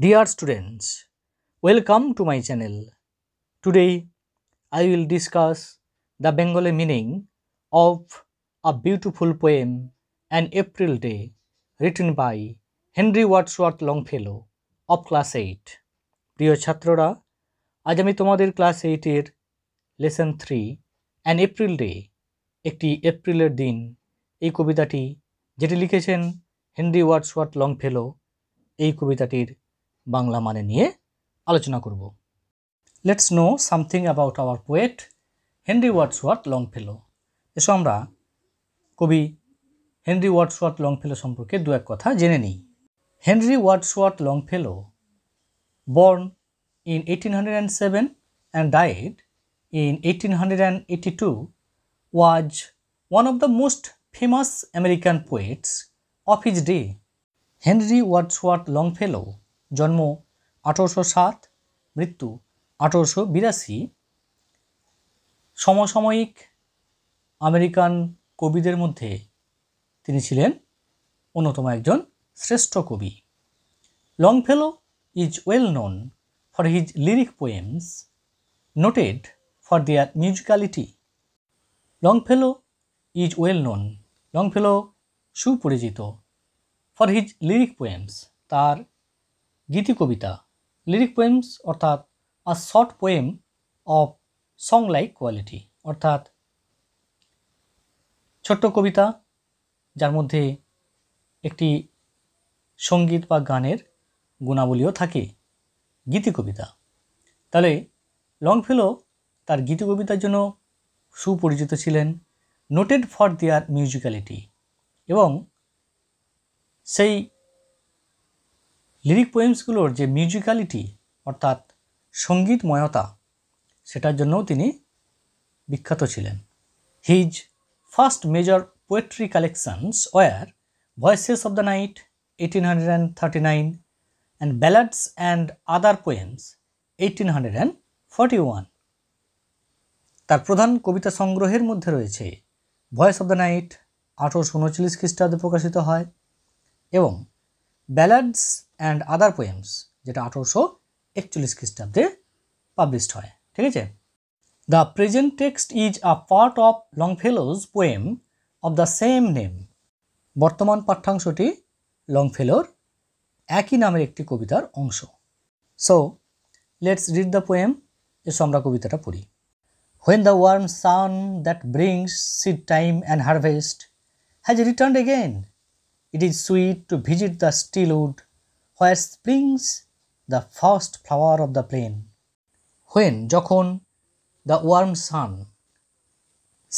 Dear students, welcome to my channel. Today, I will discuss the Bengali meaning of a beautiful poem, An April Day, written by Henry Wadsworth Longfellow of class eight প্রিয় ছাত্ররা আজ আমি তোমাদের class এইটের lesson three an April day একটি এপ্রিলের দিন এই কবিতাটি যেটি লিখেছেন হেনরি ওয়াটসওয়ার্থ লংফেলো এই কবিতাটির বাংলা মানে নিয়ে আলোচনা করব let's know something about our poet Henry Wadsworth Longfellow এসো আমরা কবি Henry Wadsworth Longfellow সম্পর্কে দু এক কথা জেনে নিই Henry Wadsworth Longfellow born in eighteen hundred and seven and died in eighteen hundred and eighty two was one of the most famous American poets of his day Henry Wadsworth Longfellow জন্ম আঠেরোশো সাত মৃত্যু আঠেরোশো বিরাশি সমসাময়িক American কবিদের মধ্যে তিনি ছিলেন অন্যতম একজন শ্রেষ্ঠ কবি Longfellow is well known for his lyric poems noted for their musicality fellow is well known Longfellow সুপরিচিত ফর হিজ লিরিক পোয়েমস তার গীতি কবিতা লিরিক পোয়েমস অর্থাৎ a short poem of song like quality অর্থাৎ ছোট্ট কবিতা যার মধ্যে একটি সঙ্গীত বা গানের গুণাবলীও থাকে গীতি কবিতা তাহলে লংফেলো তার গীতি কবিতার জন্য সুপরিচিত ছিলেন নোটেড ফর দেয়ার মিউজিক্যালিটি এবং সেই লিরিক পোয়েমসগুলোর যে মিউজিক্যালিটি অর্থাৎ সঙ্গীতময়তা সেটার জন্যও তিনি বিখ্যাত ছিলেন his first major poetry collections were Voices of the Night eighteen hundred and thirty nine and Ballads and other poems eighteen hundred and forty one তার প্রধান কবিতা সংগ্রহের মধ্যে রয়েছে ভয়েস অব দ্য নাইট আঠারোশো উনচল্লিশ খ্রিস্টাব্দে প্রকাশিত হয় এবং ব্যালাডস অ্যান্ড আদার পোয়েমস যেটা আঠেরোশো একচল্লিশ খ্রিস্টাব্দে পাবলিশড হয় ঠিক আছে the present text is a part of Longfellow's poem of the same name বর্তমান পাঠ্যাংশটি লংফেলোর একই নামের একটি কবিতার অংশ so let's read the poem এসো আমরা কবিতাটা পড়ি when the warm sun that brings seed time and harvest has return again it is sweet to visit the still wood where springs the first flower of the plain when যখন the warm sun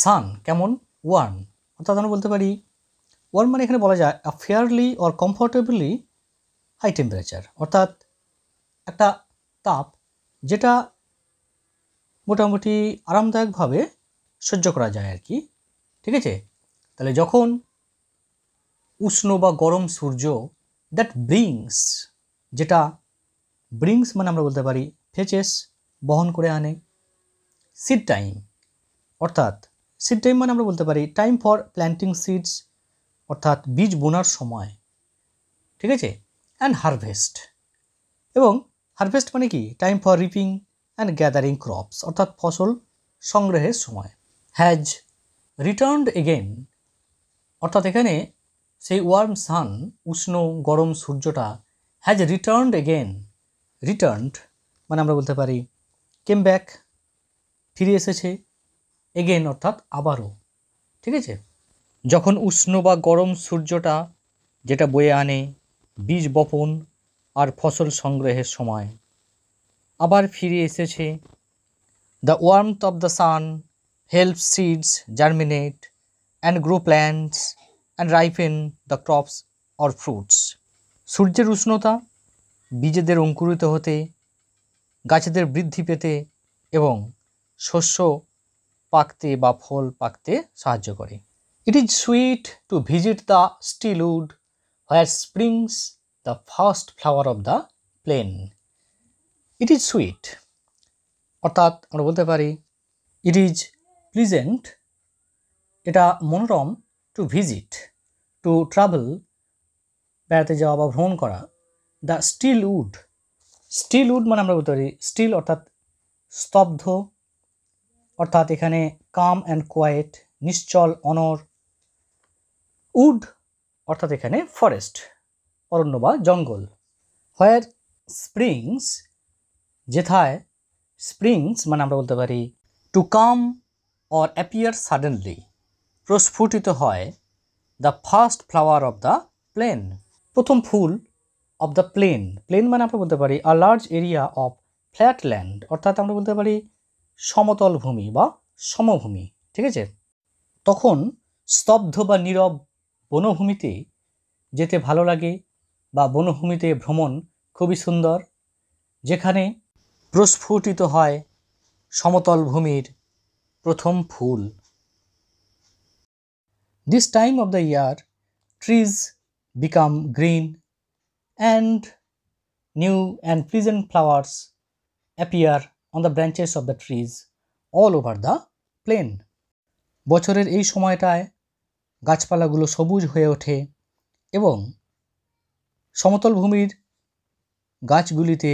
sun কেমন worm অর্থাৎ আমরা বলতে পারি worm মানে এখানে বলা যায় a fairly or comfortably high temperature অর্থাৎ একটা তাপ যেটা মোটামুটি আরামদায়কভাবে সহ্য করা যায় আর কি ঠিক আছে তাহলে যখন উষ্ণ বা গরম সূর্য দ্যাট ব্রিংস যেটা ব্রিংস মানে আমরা বলতে পারি ফেচেস বহন করে আনে সিড টাইম অর্থাৎ সিড টাইম মানে আমরা বলতে পারি টাইম ফর প্ল্যান্টিং সিডস অর্থাৎ বীজ বোনার সময় ঠিক আছে অ্যান্ড হারভেস্ট এবং হারভেস্ট মানে কি time for reaping and gathering crops অর্থাৎ ফসল সংগ্রহের সময় হ্যাজ রিটার্নড এগেন অর্থাৎ এখানে সেই ওয়ার্ম সান উষ্ণ গরম সূর্যটা হ্যাজ রিটার্নড এগেন রিটার্নড মানে আমরা বলতে পারি কেম ব্যাক ফিরে এসেছে এগেন অর্থাৎ আবারও ঠিক আছে যখন উষ্ণ বা গরম সূর্যটা যেটা বয়ে আনে বীজ বপন আর ফসল সংগ্রহের সময় আবার ফিরে এসেছে the warmth of the sun help seeds germinate and grow plants and ripen the crops or fruits সূর্যের উষ্ণতা বীজেদের অঙ্কুরিত হতে গাছেদের বৃদ্ধি পেতে এবং শস্য পাকতে বা ফল পাকতে সাহায্য করে it is sweet to visit the still wood wood where springs the first flower of the plain it is sweet অর্থাৎ আমরা বলতে পারি ইট ইজ প্লিজেন্ট এটা মনোরম টু ভিজিট টু ট্রাভেল বেড়াতে যাওয়া বা ভ্রমণ করা the still wood still wood মানে আমরা বলতে পারি স্টিল অর্থাৎ স্তব্ধ অর্থাৎ এখানে কাম অ্যান্ড কোয়েট নিশ্চল অনর উড অর্থাৎ এখানে ফরেস্ট অরণ্য বা জঙ্গল হোয়ার স্প্রিংস যেথায় স্প্রিংস মানে আমরা বলতে পারি to come or appear suddenly প্রস্ফুটিত হয় the first flower of the plain প্রথম ফুল অব দ্য প্লেন প্লেন মানে আমরা বলতে পারি a large area of flat land অর্থাৎ আমরা বলতে পারি সমতল ভূমি বা সমভূমি ঠিক আছে তখন স্তব্ধ বা নীরব বনভূমিতে যেতে ভালো লাগে বা বনভূমিতে ভ্রমণ খুবই সুন্দর যেখানে প্রস্ফুটিত হয় সমতল ভূমির প্রথম ফুল This time of the year, trees become green and new and pleasant flowers appear on the branches of the trees all over the plain. বছরের এই সময়টায় গাছপালাগুলো সবুজ হয়ে ওঠে এবং সমতল ভূমির গাছগুলিতে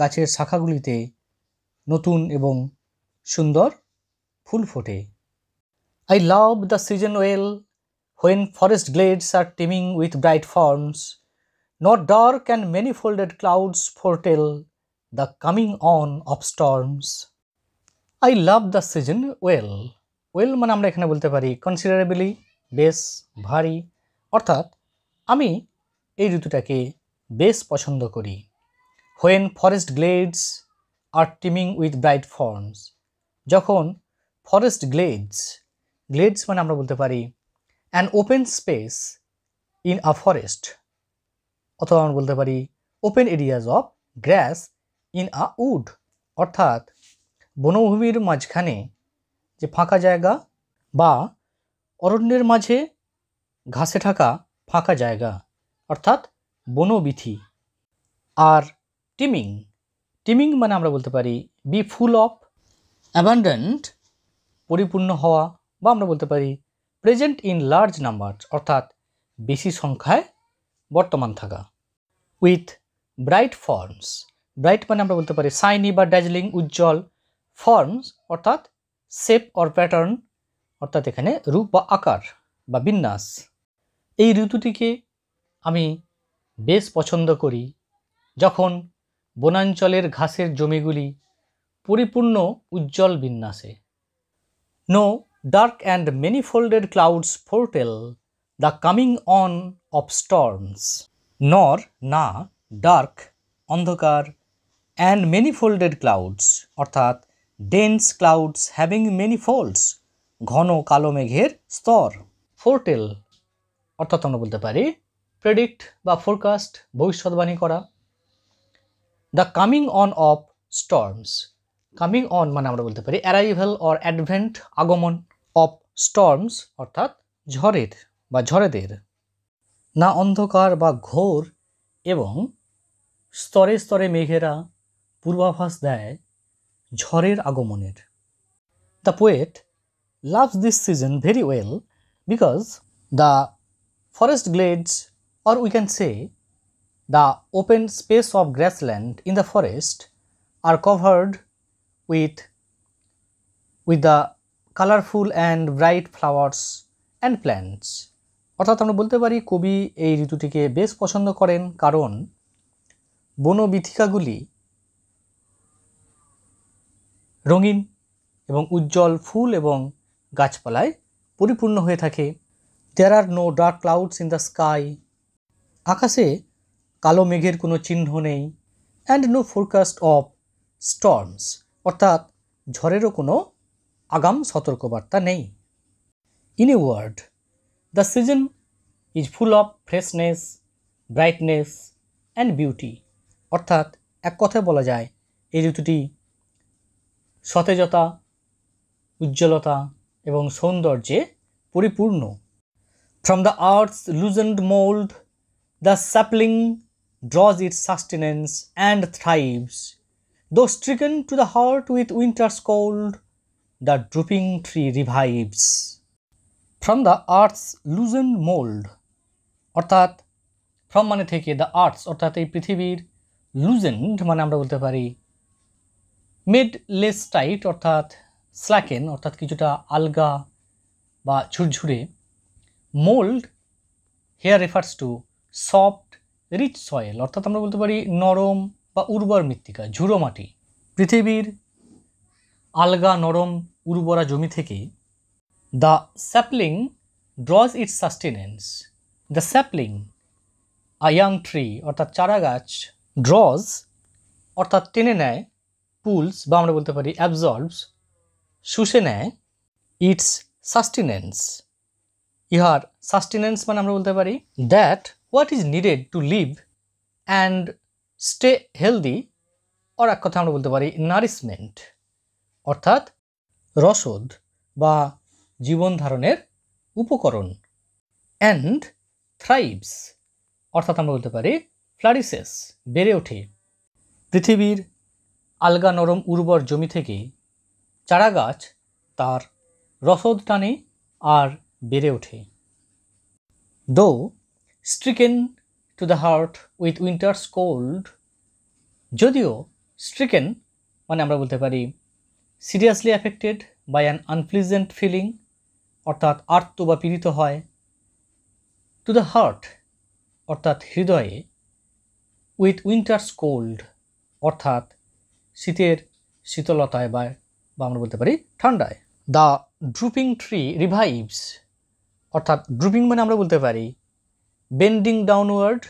গাছের শাখাগুলিতে নতুন এবং সুন্দর ফুল ফোটে I love the season well when forest glades are teeming with bright forms, nor dark and many-folded clouds foretell the coming on of storms. I love the season well. well মানে আমরা এখানে বলতে পারি কনসিডারেবলি বেশ ভারী অর্থাৎ আমি এই ঋতুটাকে বেশ পছন্দ করি when forest glades are teeming with bright forms যখন ফরেস্ট গ্লেডস গ্লেডস মানে আমরা বলতে পারি an open space in a forest অথবা আমরা বলতে পারি open areas of grass in a wood অর্থাৎ বনভূমির মাঝখানে যে ফাঁকা জায়গা বা অরণ্যের মাঝে ঘাসে ঢাকা ফাঁকা জায়গা অর্থাৎ বনবিথি আর টিমিং টিমিং মানে আমরা বলতে পারি বি ফুল অফ অ্যাবান্ডেন্ট পরিপূর্ণ হওয়া বা আমরা বলতে পারি প্রেজেন্ট ইন লার্জ নাম্বার অর্থাৎ বেশি সংখ্যায় বর্তমান থাকা উইথ ব্রাইট ফর্মস ব্রাইট মানে আমরা বলতে পারি সাইনি বা ড্যাজলিং উজ্জ্বল ফর্মস অর্থাৎ শেপ অর প্যাটার্ন অর্থাৎ এখানে রূপ বা আকার বা বিন্যাস এই ঋতুটিকে আমি বেশ পছন্দ করি যখন বনাঞ্চলের ঘাসের জমিগুলি পরিপূর্ণ উজ্জ্বল বিন্যাসে no dark and manifolded clouds foretell the coming on of storms. Nor, na, dark, অন্ধকার অ্যান্ড and ফোল্ডেড ক্লাউডস অর্থাৎ dense clouds having many folds ঘন কালো মেঘের স্তর ফোরটেল অর্থাৎ আমরা বলতে পারি প্রেডিক্ট বা ফোরকাস্ট ভবিষ্যৎবাণী করা the coming on of storms coming on মানে আমরা বলতে পারি অ্যারাইভেল অর অ্যাডভেন্ট আগমন অফ স্টর্মস অর্থাৎ ঝড়ের বা ঝড়েদের না অন্ধকার বা ঘোর এবং স্তরে স্তরে মেঘেরা পূর্বাভাস দেয় ঝড়ের আগমনের the poet loves this season very well because the forest glades or we can say the open space of grassland in the forest are covered with with the colourful and bright flowers and plants অর্থাৎ আমরা বলতে পারি কবি এই ঋতুটিকে বেশ পছন্দ করেন কারণ বনবিথিকাগুলি রঙিন এবং উজ্জ্বল ফুল এবং গাছপালায় পরিপূর্ণ হয়ে থাকে there are no dark clouds in the sky আকাশে কালো মেঘের কোনো চিহ্ন নেই and no forecast of storms অর্থাৎ ঝড়েরও কোনো আগাম সতর্কবার্তা নেই in a word the season is full of freshness brightness and beauty অর্থাৎ এক কথায় বলা যায় এই ঋতুটি সতেজতা উজ্জ্বলতা এবং সৌন্দর্যে পরিপূর্ণ from the earth's loosened mould the sapling draws it sustenance and thrives though stricken to the heart with winter's cold the drooping tree revives from the earth's loosened mold অর্থাৎ ফ্রম মানে থেকে দ্য আর্টস অর্থাৎ এই পৃথিবীর লুজেন্ড মানে আমরা বলতে পারি মেড লেস টাইট অর্থাৎ স্ল্যাকেন অর্থাৎ কিছুটা আলগা বা ঝুরঝুরে mould here refers to soft rich soil অর্থাৎ আমরা বলতে পারি নরম বা উর্বর মৃত্তিকা ঝুড়ো মাটি পৃথিবীর আলগা নরম উর্বরা জমি থেকেই the sapling draws its sustenance the sapling a young tree অর্থাৎ চারা গাছ ড্রজ অর্থাৎ টেনে নেয় পুলস বা আমরা বলতে পারি অ্যাবজর্বস শুষে নেয় ইটস সাস্টেনেন্স ইহার সাস্টেনেন্স মানে আমরা বলতে পারি that what is needed to live and stay healthy or এক কথা আমরা বলতে পারি নারিশমেন্ট অর্থাৎ রসদ বা জীবন ধারণের উপকরণ অ্যান্ড থ্রাইবস অর্থাৎ আমরা বলতে পারি ফ্লারিসেস বেড়ে ওঠে পৃথিবীর আলগা নরম উর্বর জমি থেকে চারা গাছ তার রসদ টানে আর বেড়ে ওঠে though stricken to the heart with winter's cold যদিও স্ট্রিকেন মানে আমরা বলতে পারি seriously affected by an unpleasant feeling অর্থাৎ আর্ত বা পীড়িত হয় টু দ্য হার্ট অর্থাৎ হৃদয়ে উইথ উইন্টার্স কোল্ড অর্থাৎ শীতের শীতলতায় বা বা আমরা বলতে পারি ঠান্ডায় দ্য ড্রুপিং ট্রি রিভাইভস অর্থাৎ ড্রুপিং মানে আমরা বলতে পারি বেন্ডিং ডাউনওয়ার্ড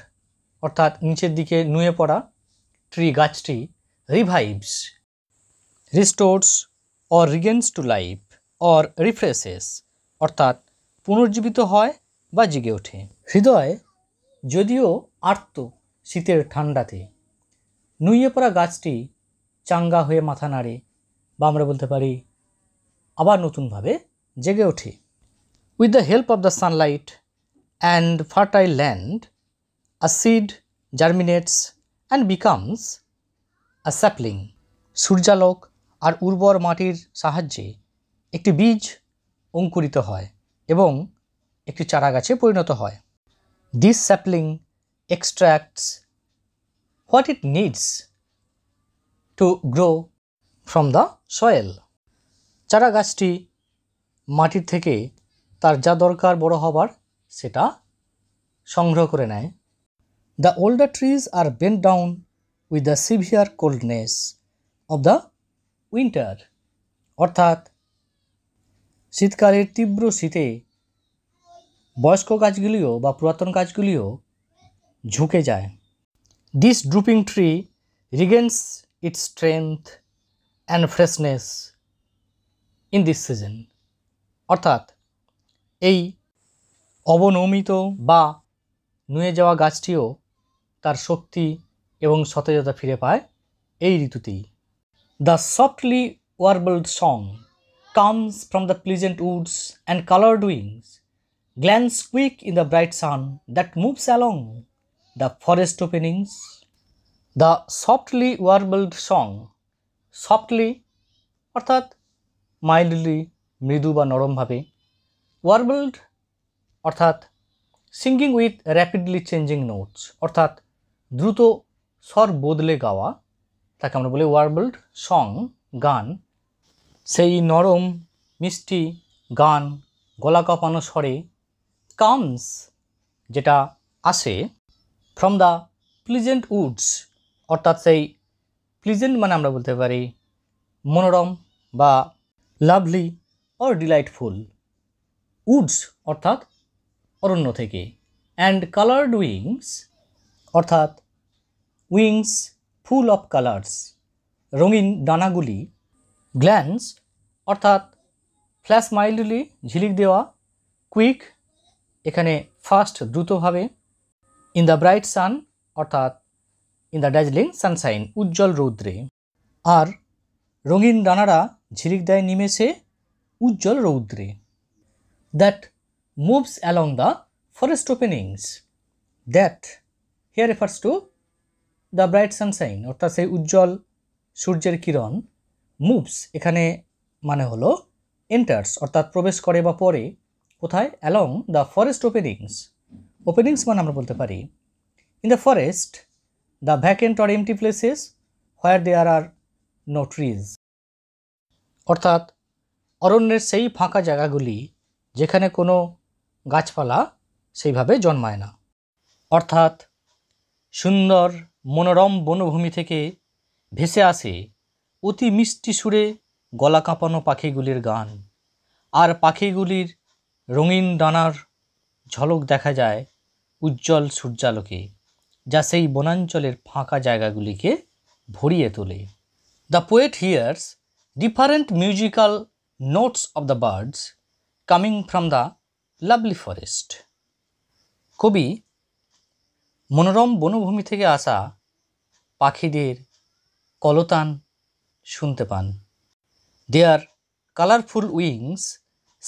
অর্থাৎ নিচের দিকে নুয়ে পড়া ট্রি গাছটি revives restores or regains to life or refreshes অর্থাৎ পুনর্জীবিত হয় বা জেগে ওঠে হৃদয় যদিও আর্ত শীতের ঠান্ডাতে নুইয়ে পড়া গাছটি চাঙ্গা হয়ে মাথা নাড়ে বা আমরা বলতে পারি আবার নতুনভাবে জেগে ওঠে with the help of the sunlight and fertile land a seed germinates and becomes a sapling সূর্যালোক আর উর্বর মাটির সাহায্যে একটি বীজ অঙ্কুরিত হয় এবং একটি চারা গাছে পরিণত হয় this sapling extracts what it needs to grow from the soil চারা গাছটি মাটির থেকে তার যা দরকার বড় হবার সেটা সংগ্রহ করে নেয় the older trees are bent down with the severe coldness of the winter অর্থাৎ শীতকালের তীব্র শীতে বয়স্ক গাছগুলিও বা পুরাতন গাছগুলিও ঝুঁকে যায় this drooping tree regains its strength and freshness in this season অর্থাৎ এই অবনমিত বা নুয়ে যাওয়া গাছটিও তার শক্তি এবং সতেজতা ফিরে পায় এই ঋতুতেই The softly warbled song comes from the pleasant woods and colored wings. Glance quick in the bright sun that moves along the forest openings. The softly warbled song, softly অর্থাৎ মাইল্ডলি মৃদু বা নরমভাবে ওয়ার্বল্ড অর্থাৎ singing with rapidly changing notes অর্থাৎ দ্রুত স্বর বদলে গাওয়া তাকে আমরা বলি ওয়ার্বল্ড সং গান সেই নরম মিষ্টি গান গলা কাঁপানো স্বরে কামস যেটা আসে ফ্রম দ্য প্লিজেন্ট উডস অর্থাৎ সেই প্লিজেন্ট মানে আমরা বলতে পারি মনোরম বা লাভলি অর ডিলাইটফুল উডস অর্থাৎ অরণ্য থেকে অ্যান্ড কালার্ড উইংস অর্থাৎ উইংস ফুল অফ কালার্স রঙিন ডানাগুলি গ্ল্যান্স অর্থাৎ ফ্ল্যাশ মাইল্ডলি ঝিলিক দেওয়া কুইক এখানে ফাস্ট দ্রুতভাবে ইন দ্য ব্রাইট সান অর্থাৎ ইন দ্য ড্যাজলিং সানশাইন উজ্জ্বল রৌদ্রে আর রঙিন ডানারা ঝিলিক দেয় নিমেষে উজ্জ্বল রৌদ্রে that moves along the forest openings that here refers to the bright sunshine অর্থাৎ সেই উজ্জ্বল সূর্যের কিরণ মুভস এখানে মানে হলো এন্টার্স অর্থাৎ প্রবেশ করে বা পরে কোথায় along the forest openings openings মানে আমরা বলতে পারি in the forest the vacant or empty places where there are no trees অর্থাৎ অরণ্যের সেই ফাঁকা জায়গাগুলি যেখানে কোনো গাছপালা সেইভাবে জন্মায় না অর্থাৎ সুন্দর মনোরম বনভূমি থেকে ভেসে আসে অতি মিষ্টি সুরে গলা কাঁপানো পাখিগুলির গান আর পাখিগুলির রঙিন ডানার ঝলক দেখা যায় উজ্জ্বল সূর্যালোকে যা সেই বনাঞ্চলের ফাঁকা জায়গাগুলিকে ভরিয়ে তোলে the poet hears different musical notes of the birds coming from the lovely forest কবি মনোরম বনভূমি থেকে আসা পাখিদের কলতান শুনতে পান their colourful wings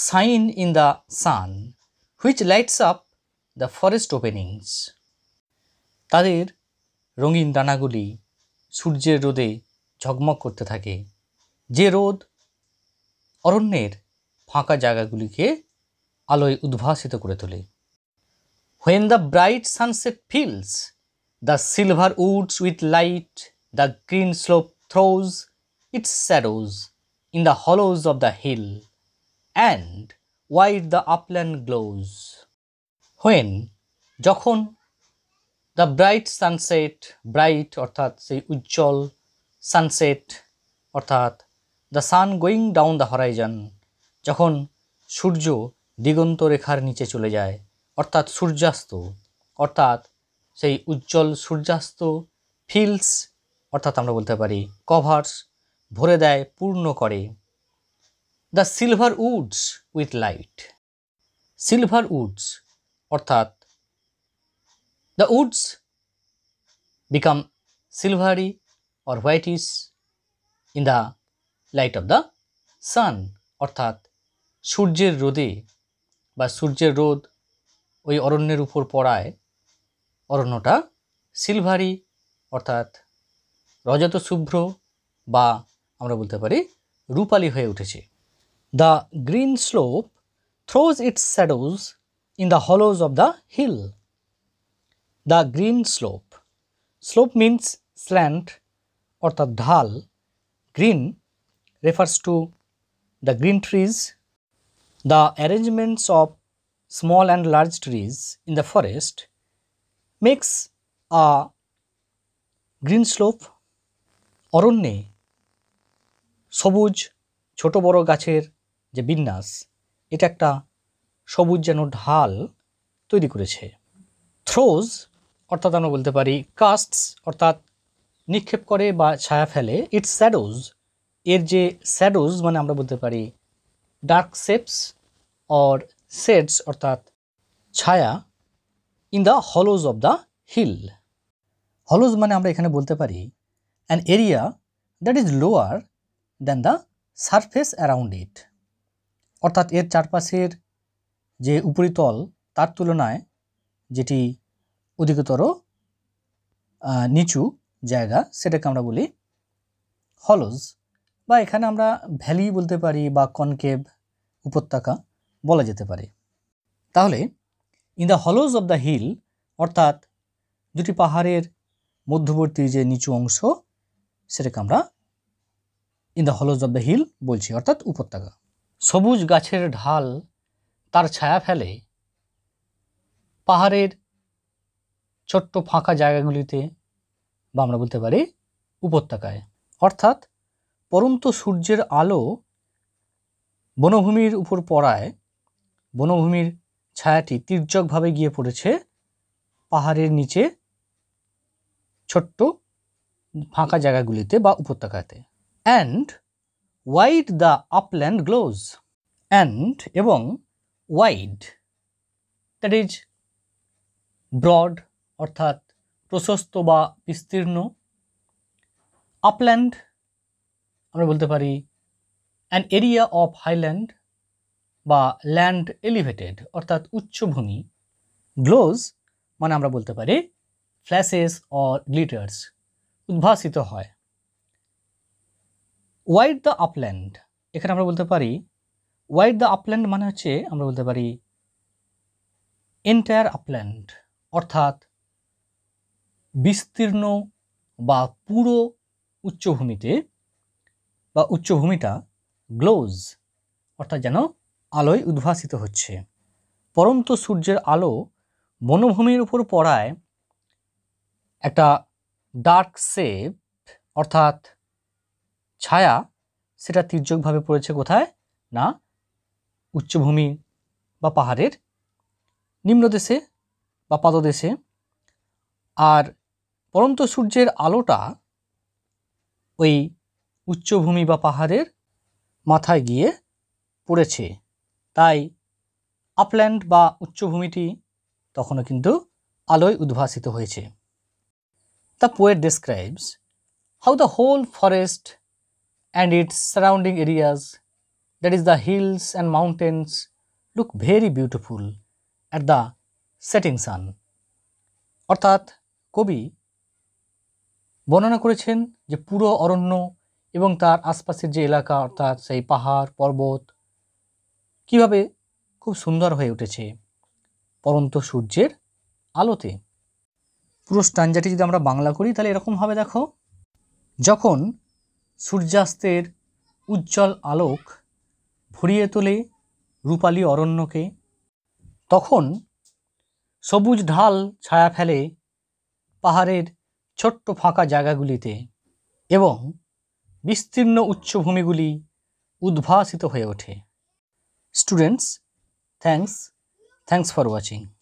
shine in the sun which lights up the forest openings তাদের রঙিন ডানাগুলি সূর্যের রোদে ঝকমক করতে থাকে যে রোদ অরণ্যের ফাঁকা জায়গাগুলিকে আলোয় উদ্ভাসিত করে তোলে when the bright sunset fills the silver woods with light the green slope throws its shadows in the hollows of the hill and wide the upland glows when যখন দ্য ব্রাইট সানসেট ব্রাইট অর্থাৎ সেই উজ্জ্বল sunset অর্থাৎ the sun going down the horizon যখন সূর্য দিগন্ত রেখার নিচে চলে যায় অর্থাৎ সূর্যাস্ত অর্থাৎ সেই উজ্জ্বল সূর্যাস্ত ফিল্ডস অর্থাৎ আমরা বলতে পারি কভার্স ভরে দেয় পূর্ণ করে the silver woods with light silver woods অর্থাৎ the woods become silvery or is in the light of the sun অর্থাৎ সূর্যের রোদে বা সূর্যের রোদ ওই অরণ্যের উপর পড়ায় অরণ্যটা সিলভারি অর্থাৎ রজত শুভ্র বা আমরা বলতে পারি রূপালী হয়ে উঠেছে the green slope throws its shadows in the hollows of the hill the green slope slope means slant অর্থাৎ ঢাল green refers to the green trees the arrangements of small and large trees in the forest makes a green slope অরণ্যে সবুজ ছোট বড় গাছের যে বিন্যাস এটা একটা সবুজ যেন ঢাল তৈরি করেছে থ্রোজ অর্থাৎ আমরা বলতে পারি কাস্টস অর্থাৎ নিক্ষেপ করে বা ছায়া ফেলে ইটস স্যাডোজ এর যে স্যাডোজ মানে আমরা বলতে পারি ডার্ক শেপস অর শেডস অর্থাৎ ছায়া in the hollows of the hill hollows মানে আমরা এখানে বলতে পারি an area that is lower than the surface around it অর্থাৎ এর চারপাশের যে উপরিতল তার তুলনায় যেটি অধিকতর নিচু জায়গা সেটাকে আমরা বলি হলজ বা এখানে আমরা ভ্যালি বলতে পারি বা কনকেভ উপত্যকা বলা যেতে পারে তাহলে in the hollows of the hill অর্থাৎ দুটি পাহাড়ের মধ্যবর্তী যে নিচু অংশ সেটাকে আমরা in the hollows of the hill বলছি অর্থাৎ উপত্যকা সবুজ গাছের ঢাল তার ছায়া ফেলে পাহাড়ের ছোট্ট ফাঁকা জায়গাগুলিতে বা আমরা বলতে পারি উপত্যকায় অর্থাৎ পরন্ত সূর্যের আলো বনভূমির উপর পড়ায় বনভূমির ছায়াটি তির্যকভাবে গিয়ে পড়েছে পাহাড়ের নিচে ছোট্ট ফাঁকা জায়গাগুলিতে বা উপত্যকাতে and wide the upland glows and এবং ওয়াইড দ্যাট ইজ ব্রড অর্থাৎ প্রশস্ত বা বিস্তীর্ণ আপল্যান্ড আমরা বলতে পারি অ্যান এরিয়া অফ হাইল্যান্ড বা ল্যান্ড এলিভেটেড অর্থাৎ উচ্চভূমি গ্লোজ মানে আমরা বলতে পারি ফ্ল্যাশেস অর গ্লিটার্স উদ্ভাসিত হয় ওয়াইড দ্য আপল্যান্ড এখানে আমরা বলতে পারি ওয়াইড দ্য আপল্যান্ড মানে হচ্ছে আমরা বলতে পারি এন্টায়ার আপল্যান্ড অর্থাৎ বিস্তীর্ণ বা পুরো উচ্চভূমিতে বা উচ্চভূমিটা গ্লোজ অর্থাৎ যেন আলোয় উদ্ভাসিত হচ্ছে পরন্ত সূর্যের আলো বনভূমির উপর পড়ায় একটা ডার্ক শেপ অর্থাৎ ছায়া সেটা তির্যকভাবে পড়েছে কোথায় না উচ্চভূমি বা পাহাড়ের নিম্নদেশে বা পাদদেশে আর পরন্ত সূর্যের আলোটা ওই উচ্চভূমি বা পাহাড়ের মাথায় গিয়ে পড়েছে তাই আপল্যান্ড বা উচ্চভূমিটি তখনও কিন্তু আলোয় উদ্ভাসিত হয়েছে the poet describes how the whole forest and its surrounding areas that is the hills and mountains look very beautiful at the setting sun অর্থাৎ কবি বর্ণনা করেছেন যে পুরো অরণ্য এবং তার আশপাশের যে এলাকা অর্থাৎ সেই পাহাড় পর্বত কিভাবে খুব সুন্দর হয়ে উঠেছে পরন্ত সূর্যের আলোতে পুরো স্টাঞ্জাটি যদি আমরা বাংলা করি তাহলে এরকম হবে দেখো যখন সূর্যাস্তের উজ্জ্বল আলোক ভরিয়ে তোলে রূপালি অরণ্যকে তখন সবুজ ঢাল ছায়া ফেলে পাহাড়ের ছোট্ট ফাঁকা জায়গাগুলিতে এবং বিস্তীর্ণ উচ্চভূমিগুলি উদ্ভাসিত হয়ে ওঠে students thanks thanks for watching